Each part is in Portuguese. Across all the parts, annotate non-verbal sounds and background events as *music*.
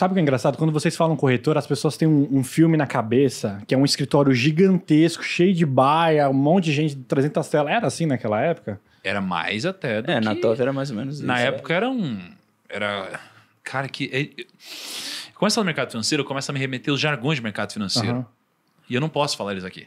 Sabe o que é engraçado? Quando vocês falam corretor, as pessoas têm um, um, filme na cabeça, que é um escritório gigantesco, cheio de baia, um monte de gente, 300 telas. Era assim naquela época? Era mais até do É, que... na TOF era mais ou menos isso. Na é. época era um... Era... Cara, que... Quando eu falo mercado financeiro, eu começo a me remeter os jargões de mercado financeiro. Uhum. E eu não posso falar eles aqui.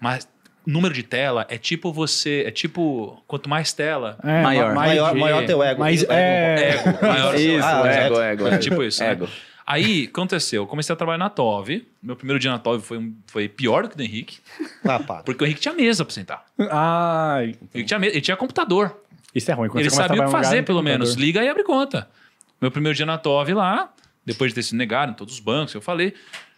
Mas número de tela é tipo você. É tipo. Quanto mais tela, é, maior. Maior, maior teu ego. Mais, é, é... ego. É. Maior isso, ah, ego, ego, ego. Tipo isso. Né? Ego. Né? Aí, aconteceu? Eu comecei a trabalhar na TOV. Meu primeiro dia na TOV foi, foi pior do que o do Henrique. Ah, pá. Porque o Henrique tinha mesa pra sentar. Ai. Então. Ele, tinha, ele tinha computador. Isso é ruim. Quando ele sabia o que fazer, pelo menos. Liga e abre conta. Meu primeiro dia na TOV lá, depois de ter sido negado em todos os bancos, eu falei.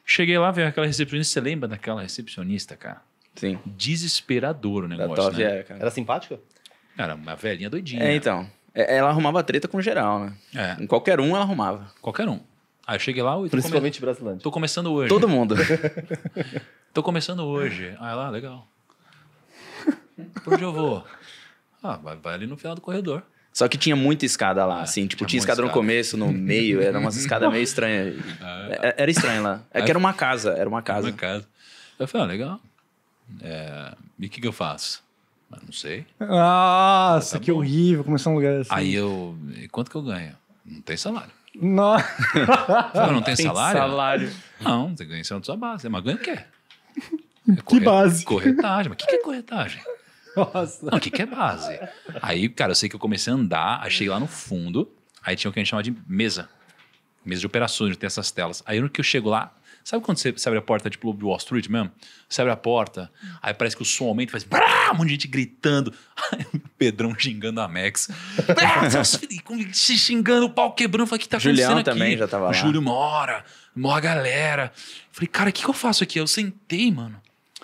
Cheguei lá, veio aquela recepcionista. Você lembra daquela recepcionista, cara? Sim. Desesperador o negócio. Top, né? é, cara. Era simpática? Era uma velhinha doidinha. É, então. É, ela arrumava treta com geral, né? É. Em qualquer um ela arrumava. Qualquer um. Aí ah, eu cheguei lá e. Principalmente come... Brasilândia. Tô começando hoje. Todo mundo. *laughs* tô começando hoje. aí ah, lá, ah, legal. Por onde eu vou? Ah, vai, vai ali no final do corredor. Só que tinha muita escada lá, é, assim, tipo, tinha, tinha escada, escada no começo, no meio, era umas escadas meio *laughs* estranhas. É. Era estranho lá. É que era uma casa, era uma casa. Uma casa. Eu falei, ah, legal. É, e o que, que eu faço? Mas ah, não sei. Nossa, tá que bom. horrível começar um lugar assim. Aí eu. E quanto que eu ganho? Não tem salário. Não. Falei, *laughs* não tem, tem salário? Não, você ganha em cima da sua base. Mas ganha o quê? É Que base? Corretagem. Mas o que, que é corretagem? Nossa. Não, o que, que é base? Aí, cara, eu sei que eu comecei a andar, achei lá no fundo, aí tinha o que a gente chama de mesa. Mesa de operações, tem essas telas. Aí no que eu chego lá, Sabe quando você, você abre a porta, tipo o Wall Street mesmo? Você abre a porta, aí parece que o som aumenta e faz brá, um monte de gente gritando. Pedrão xingando a Max. se xingando, o pau quebrando. Falei, o que tá Julião acontecendo também já tava lá. O Júlio mora, mora a galera. Falei, cara, o que, que eu faço aqui? Eu sentei, mano.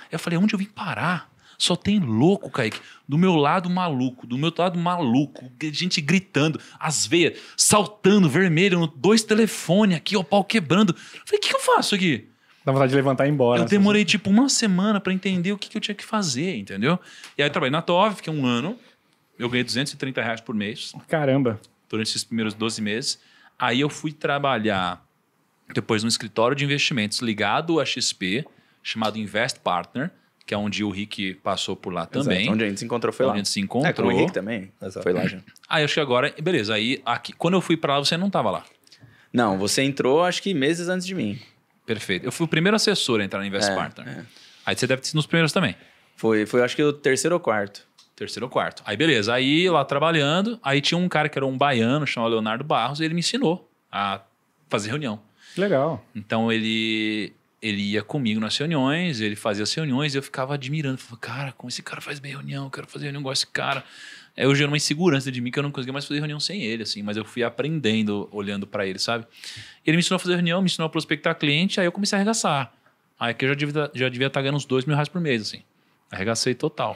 Eu falei, onde eu vim parar? Só tem louco, Kaique. Do meu lado, maluco. Do meu lado, maluco. Gente gritando, as veias, saltando, vermelho, dois telefones aqui, o pau quebrando. Falei, o que, que eu faço aqui? Dá vontade de levantar e ir embora. Eu né? demorei assim. tipo uma semana para entender o que, que, eu tinha que fazer, entendeu? E aí eu trabalhei na TOV, fiquei é um ano. Eu ganhei 230 reais por mês. Caramba. Durante esses primeiros 12 meses. Aí eu fui trabalhar depois num escritório de investimentos ligado à XP, chamado Invest Partner que é onde o Rick passou por lá Exato, também. Onde a gente se encontrou foi onde lá. Onde a gente se é, encontrou. É, o Rick também. Exato. Foi lá já. Aí acho que agora, beleza, aí aqui, quando eu fui para lá você não tava lá. Não, você entrou acho que meses antes de mim. Perfeito. Eu fui o primeiro assessor a entrar na Invest é, Partner. É. Aí você deve ter sido nos primeiros também. Foi, foi acho que o terceiro ou quarto. Terceiro ou quarto. Aí beleza, aí lá trabalhando, aí tinha um cara que era um baiano, chamado Leonardo Barros, e ele me ensinou a fazer reunião. Legal. Então ele ele ia comigo nas reuniões, ele fazia as reuniões e eu ficava admirando. Falava, cara, como esse cara faz bem reunião, eu quero fazer reunião igual esse cara. Aí é, eu gerou uma insegurança de mim que eu não conseguia mais fazer reunião sem ele, assim, mas eu fui aprendendo olhando para ele, sabe? Ele me ensinou a fazer reunião, me ensinou a prospectar cliente, aí eu comecei a arregaçar. Aí que eu já devia, já devia estar tá ganhando uns dois mil reais por mês, assim. Arregacei total.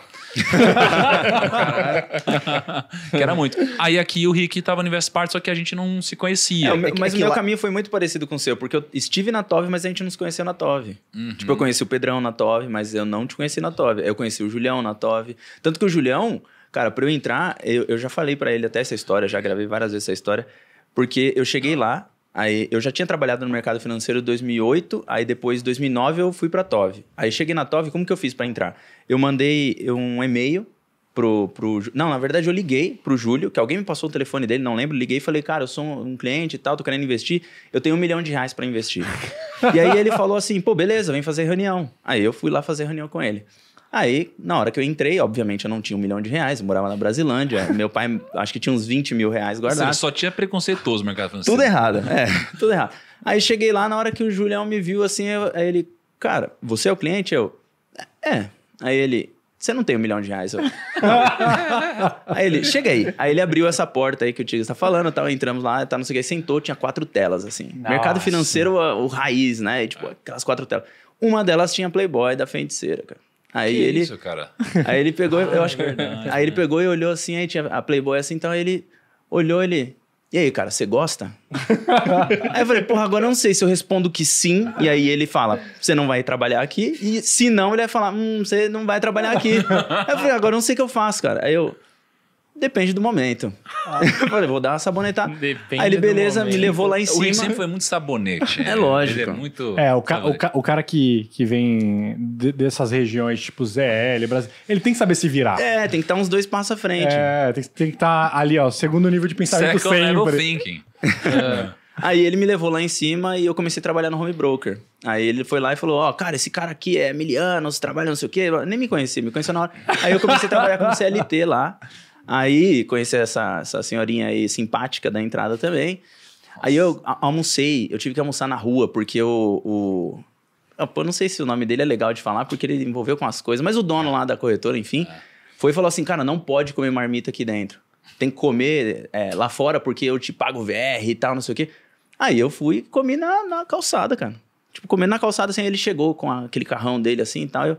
que era muito. Aí aqui o Rick tava no Invest Party, só que a gente não se conhecia. é, é mas é o meu lá... caminho foi muito parecido com o seu, porque eu estive na Tove, mas a gente não se conheceu na Tove. Uhum. Tipo, eu conheci o Pedrão na Tove, mas eu não te conheci na Tove. Eu conheci o Julião na Tove. Tanto que o Julião, cara, para eu entrar, eu, eu já falei para ele até essa história, já gravei várias vezes essa história, porque eu cheguei lá, Aí eu já tinha trabalhado no mercado financeiro em 2008, aí depois 2009 eu fui para a TOV. Aí cheguei na TOV, como que eu fiz para entrar? Eu mandei um e-mail pro, pro não, na verdade eu liguei pro Júlio, que alguém me passou o telefone dele, não lembro, liguei e falei: "Cara, eu sou um cliente e tal, tô querendo investir, eu tenho um milhão de reais para investir". *laughs* e aí ele falou assim: "Pô, beleza, vem fazer reunião". Aí eu fui lá fazer reunião com ele. Aí, na hora que eu entrei, obviamente eu não tinha um milhão de reais, eu morava na Brasilândia. *laughs* meu pai, acho que tinha uns 20 mil reais guardados. Você só tinha preconceituoso o mercado financeiro. Tudo assim. errado, é, *laughs* tudo errado. Aí cheguei lá, na hora que o Julião me viu assim, eu, aí ele, cara, você é o cliente? Eu, é. Aí ele, você não tem um milhão de reais? Eu, aí ele, chega aí. Aí ele abriu essa porta aí que o Tigre está falando, tal, entramos lá, tá, não sei o que, sentou, tinha quatro telas, assim. Nossa. Mercado financeiro, o, o raiz, né? E, tipo, aquelas quatro telas. Uma delas tinha Playboy da feiticeira, cara. Aí que ele. Isso, cara. *laughs* Aí ele pegou, ah, eu é acho que. É aí ele pegou e olhou assim, aí tinha a Playboy assim, então ele olhou ele. E aí, cara, você gosta? *laughs* aí eu falei, porra, agora eu não sei se eu respondo que sim. E aí ele fala, você não vai trabalhar aqui. E se não, ele vai falar, hum, você não vai trabalhar aqui. aí eu falei, agora eu não sei o que eu faço, cara. Aí eu, Depende do momento. Ah. *laughs* falei, vou dar uma sabonetada. Depende Aí ele, beleza, me levou lá em cima. O sempre foi muito sabonete. É, *laughs* é lógico. Ele é muito. É, o, ca o, ca o, cara que, que vem de, dessas regiões, tipo ZL, Brasil, ele tem que saber se virar. É, tem que estar tá uns dois passos à frente. É, tem, tem que estar tá ali, ó, segundo nível de pensamento Second sempre. Level thinking. é. *laughs* Aí ele me levou lá em cima e eu comecei a trabalhar no home broker. Aí ele foi lá e falou: Ó, oh, cara, esse cara aqui é miliano, trabalha não sei o quê. Eu nem me conhecia, me conhecia na hora. Aí eu comecei a trabalhar como CLT lá. Aí conheci essa, essa senhorinha aí simpática da entrada também. Nossa. Aí eu almocei, eu tive que almoçar na rua, porque o, o. eu não sei se o nome dele é legal de falar, porque ele envolveu com as coisas, mas o dono lá da corretora, enfim, é. foi e falou assim: cara, não pode comer marmita aqui dentro. Tem que comer é, lá fora porque eu te pago VR e tal, não sei o quê. Aí eu fui e comi na, na calçada, cara. Tipo, comendo na calçada, assim, ele chegou com a, aquele carrão dele assim e tal. Eu,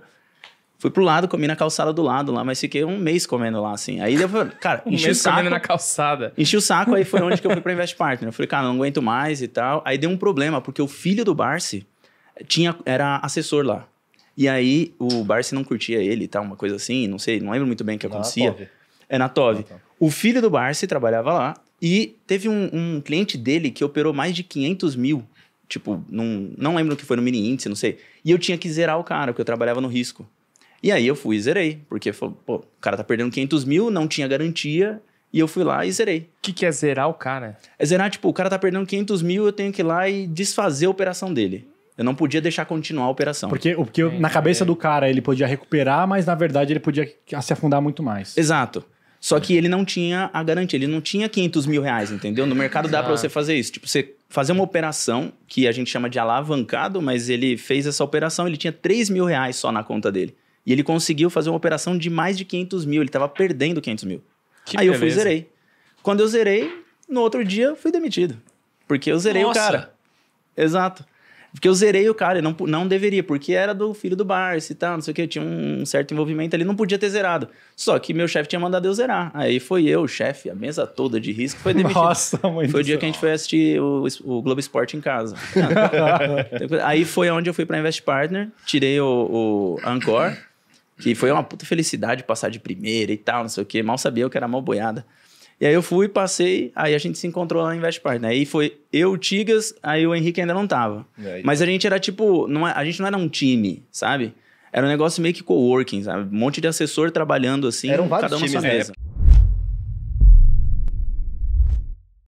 Fui pro lado, comi na calçada do lado lá, mas fiquei um mês comendo lá, assim. Aí eu falei, cara, um enchi o saco. comendo na calçada. Enchi o saco, aí foi onde que eu fui pra Invest Partner. Eu falei, cara, não aguento mais e tal. Aí deu um problema, porque o filho do Barsi tinha, era assessor lá. E aí o Barsi não curtia ele e tal, uma coisa assim, não sei, não lembro muito bem o que acontecia. É, na é na Tove. O filho do Barsi trabalhava lá e teve um, um cliente dele que operou mais de 500 mil tipo, num, não lembro o que foi no mini índice, não sei. E eu tinha que zerar o cara, porque eu trabalhava no risco. E aí eu fui e zerei, porque falou, pô, o cara tá perdendo 500 mil, não tinha garantia, e eu fui lá e zerei. O que, que é zerar o cara? É zerar, tipo, o cara tá perdendo 500 mil, eu tenho que ir lá e desfazer a operação dele. Eu não podia deixar continuar a operação. Porque, porque é, na cabeça é. do cara ele podia recuperar, mas na verdade ele podia se afundar muito mais. Exato. Só que ele não tinha a garantia, ele não tinha 500 mil reais, entendeu? No mercado dá para você fazer isso. Tipo, você fazer uma operação que a gente chama de alavancado, mas ele fez essa operação, ele tinha 3 mil reais só na conta dele. E ele conseguiu fazer uma operação de mais de 500 mil. Ele estava perdendo 500 mil. Que Aí beleza. eu fui zerei. Quando eu zerei, no outro dia fui demitido. Porque eu zerei Nossa. o cara. Exato. Porque eu zerei o cara, não, não deveria, porque era do filho do Barça e tal, não sei o que, tinha um certo envolvimento ali, não podia ter zerado. Só que meu chefe tinha mandado eu zerar. Aí foi eu, o chefe, a mesa toda de risco, foi demitido. Nossa, mãe Foi o dia céu. que a gente foi assistir o, o Globo Esporte em casa. *laughs* Aí foi onde eu fui pra Invest Partner, tirei o, o Ancor, que foi uma puta felicidade passar de primeira e tal, não sei o quê. Mal sabia eu que era mal boiada. E aí eu fui, passei, aí a gente se encontrou lá em Vestpar, né? aí foi eu, o Tigas, aí o Henrique ainda não tava. Aí, Mas a gente era tipo, não, é, a gente não era um time, sabe? Era um negócio meio que coworking, sabe? Um monte de assessor trabalhando assim, Eram cada um na sua né? mesa.